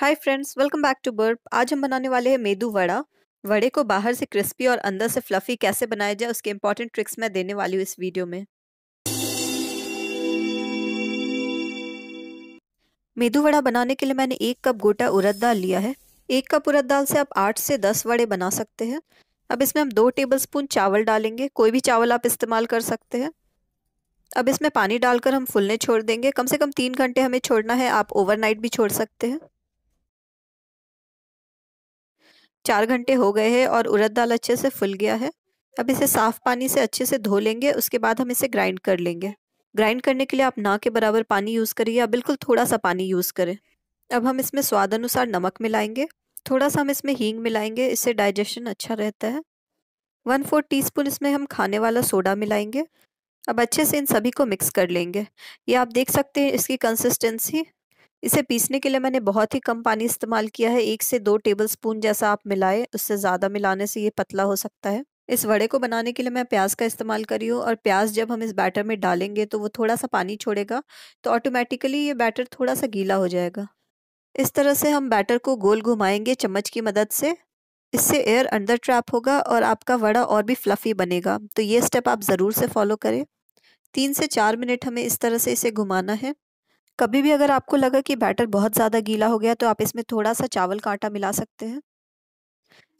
hi friends welcome back to बर्ब आज हम बनाने वाले हैं मेदू वड़ा वड़े को बाहर से क्रिस्पी और अंदर से फ्लफी कैसे बनाया जाए उसके इम्पॉर्टेंट ट्रिक्स मैं देने वाली हूँ इस वीडियो में मेदू वड़ा बनाने के लिए मैंने एक कप गोटा उड़द दाल लिया है एक कप उड़द दाल से आप आठ से दस वड़े बना सकते हैं अब इसमें हम दो टेबल स्पून चावल डालेंगे कोई भी चावल आप इस्तेमाल कर सकते हैं अब इसमें पानी डालकर हम फुलने छोड़ देंगे कम से कम तीन घंटे हमें छोड़ना है आप ओवरनाइट भी छोड़ सकते हैं चार घंटे हो गए हैं और उड़द दाल अच्छे से फुल गया है अब इसे साफ़ पानी से अच्छे से धो लेंगे उसके बाद हम इसे ग्राइंड कर लेंगे ग्राइंड करने के लिए आप ना के बराबर पानी यूज़ करिए या बिल्कुल थोड़ा सा पानी यूज़ करें अब हम इसमें स्वाद अनुसार नमक मिलाएंगे थोड़ा सा हम इसमें हींग मिलाएंगे इससे डाइजेशन अच्छा रहता है वन फोर टी इसमें हम खाने वाला सोडा मिलाएंगे अब अच्छे से इन सभी को मिक्स कर लेंगे ये आप देख सकते हैं इसकी कंसिस्टेंसी इसे पीसने के लिए मैंने बहुत ही कम पानी इस्तेमाल किया है एक से दो टेबल स्पून जैसा आप मिलाएं उससे ज़्यादा मिलाने से ये पतला हो सकता है इस वड़े को बनाने के लिए मैं प्याज का इस्तेमाल कर रही हूँ और प्याज जब हम इस बैटर में डालेंगे तो वो थोड़ा सा पानी छोड़ेगा तो ऑटोमेटिकली ये बैटर थोड़ा सा गीला हो जाएगा इस तरह से हम बैटर को गोल घुमाएंगे चम्मच की मदद से इससे एयर अंदर ट्रैप होगा और आपका वड़ा और भी फ्लफ़ी बनेगा तो ये स्टेप आप ज़रूर से फॉलो करें तीन से चार मिनट हमें इस तरह से इसे घुमाना है कभी भी अगर आपको लगा कि बैटर बहुत ज़्यादा गीला हो गया तो आप इसमें थोड़ा सा चावल का आटा मिला सकते हैं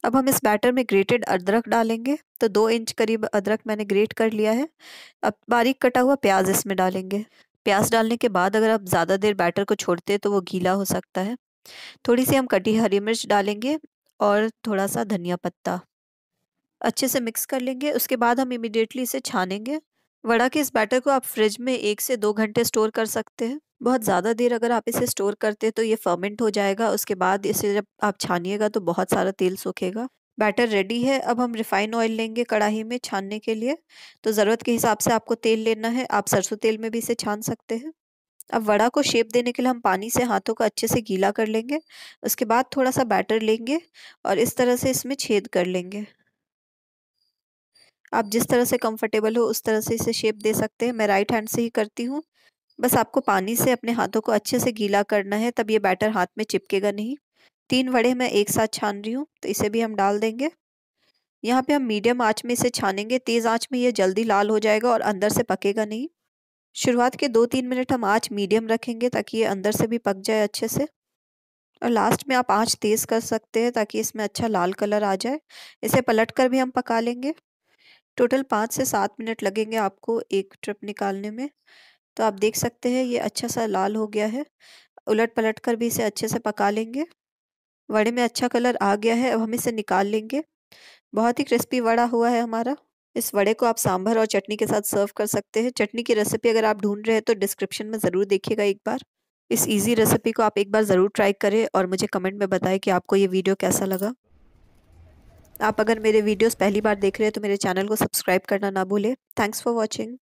अब हम इस बैटर में ग्रेटेड अदरक डालेंगे तो दो इंच करीब अदरक मैंने ग्रेट कर लिया है अब बारीक कटा हुआ प्याज इसमें डालेंगे प्याज डालने के बाद अगर आप ज़्यादा देर बैटर को छोड़ते तो वो गीला हो सकता है थोड़ी सी हम कटी हरी मिर्च डालेंगे और थोड़ा सा धनिया पत्ता अच्छे से मिक्स कर लेंगे उसके बाद हम इमिडिएटली इसे छानेंगे वड़ा के इस बैटर को आप फ्रिज में एक से दो घंटे स्टोर कर सकते हैं बहुत ज़्यादा देर अगर आप इसे स्टोर करते हैं तो ये फर्मेंट हो जाएगा उसके बाद इसे जब आप छानिएगा तो बहुत सारा तेल सूखेगा बैटर रेडी है अब हम रिफाइन ऑयल लेंगे कढ़ाई में छानने के लिए तो ज़रूरत के हिसाब से आपको तेल लेना है आप सरसों तेल में भी इसे छान सकते हैं अब वड़ा को शेप देने के लिए हम पानी से हाथों को अच्छे से गीला कर लेंगे उसके बाद थोड़ा सा बैटर लेंगे और इस तरह से इसमें छेद कर लेंगे आप जिस तरह से कंफर्टेबल हो उस तरह से इसे शेप दे सकते हैं मैं राइट हैंड से ही करती हूँ बस आपको पानी से अपने हाथों को अच्छे से गीला करना है तब ये बैटर हाथ में चिपकेगा नहीं तीन वड़े मैं एक साथ छान रही हूँ तो इसे भी हम डाल देंगे यहाँ पे हम मीडियम आँच में इसे छानेंगे तेज़ आँच में ये जल्दी लाल हो जाएगा और अंदर से पकेगा नहीं शुरुआत के दो तीन मिनट हम आँच मीडियम रखेंगे ताकि ये अंदर से भी पक जाए अच्छे से और लास्ट में आप आँच तेज़ कर सकते हैं ताकि इसमें अच्छा लाल कलर आ जाए इसे पलट कर भी हम पका लेंगे टोटल पाँच से सात मिनट लगेंगे आपको एक ट्रिप निकालने में तो आप देख सकते हैं ये अच्छा सा लाल हो गया है उलट पलट कर भी इसे अच्छे से पका लेंगे वड़े में अच्छा कलर आ गया है अब हम इसे निकाल लेंगे बहुत ही क्रिस्पी वड़ा हुआ है हमारा इस वड़े को आप सांभर और चटनी के साथ सर्व कर सकते हैं चटनी की रेसिपी अगर आप ढूंढ रहे हैं तो डिस्क्रिप्शन में ज़रूर देखिएगा एक बार इस इजी रेसिपी को आप एक बार ज़रूर ट्राई करें और मुझे कमेंट में बताएं कि आपको ये वीडियो कैसा लगा आप अगर मेरे वीडियोस पहली बार देख रहे हैं तो मेरे चैनल को सब्सक्राइब करना ना भूलें थैंक्स फॉर वॉचिंग